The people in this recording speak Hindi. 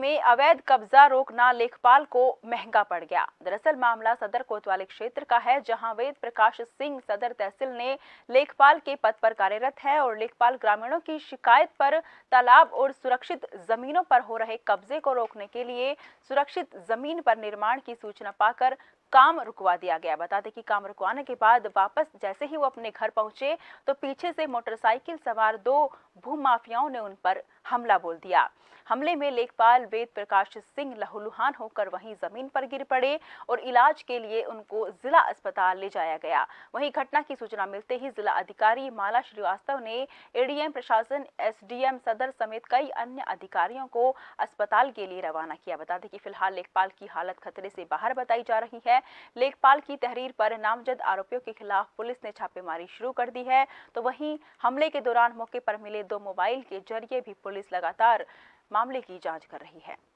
में अवैध कब्जा रोकना लेखपाल को महंगा पड़ गया दरअसल मामला सदर कोतवाली क्षेत्र का है जहां वेद प्रकाश सिंह सदर तहसील ने लेखपाल के पद पर कार्यरत है और लेखपाल ग्रामीणों की शिकायत पर तालाब और सुरक्षित जमीनों पर हो रहे कब्जे को रोकने के लिए सुरक्षित जमीन पर निर्माण की सूचना पाकर काम रुकवा दिया गया बता दें कि काम रुकवाने के बाद वापस जैसे ही वो अपने घर पहुंचे तो पीछे से मोटरसाइकिल सवार दो भूमाफियाओं ने उन पर हमला बोल दिया हमले में लेखपाल वेद प्रकाश सिंह लहुलुहान होकर वहीं जमीन पर गिर पड़े और इलाज के लिए उनको जिला अस्पताल ले जाया गया वहीं घटना की सूचना मिलते ही जिला अधिकारी माला श्रीवास्तव ने एडीएम प्रशासन एसडीएम सदर समेत कई अन्य अधिकारियों को अस्पताल के लिए रवाना किया बता दें कि फिलहाल लेखपाल की हालत खतरे से बाहर बताई जा रही है लेखपाल की तहरीर पर नामजद आरोपियों के खिलाफ पुलिस ने छापेमारी शुरू कर दी है तो वहीं हमले के दौरान मौके पर मिले दो मोबाइल के जरिए भी पुलिस लगातार मामले की जांच कर रही है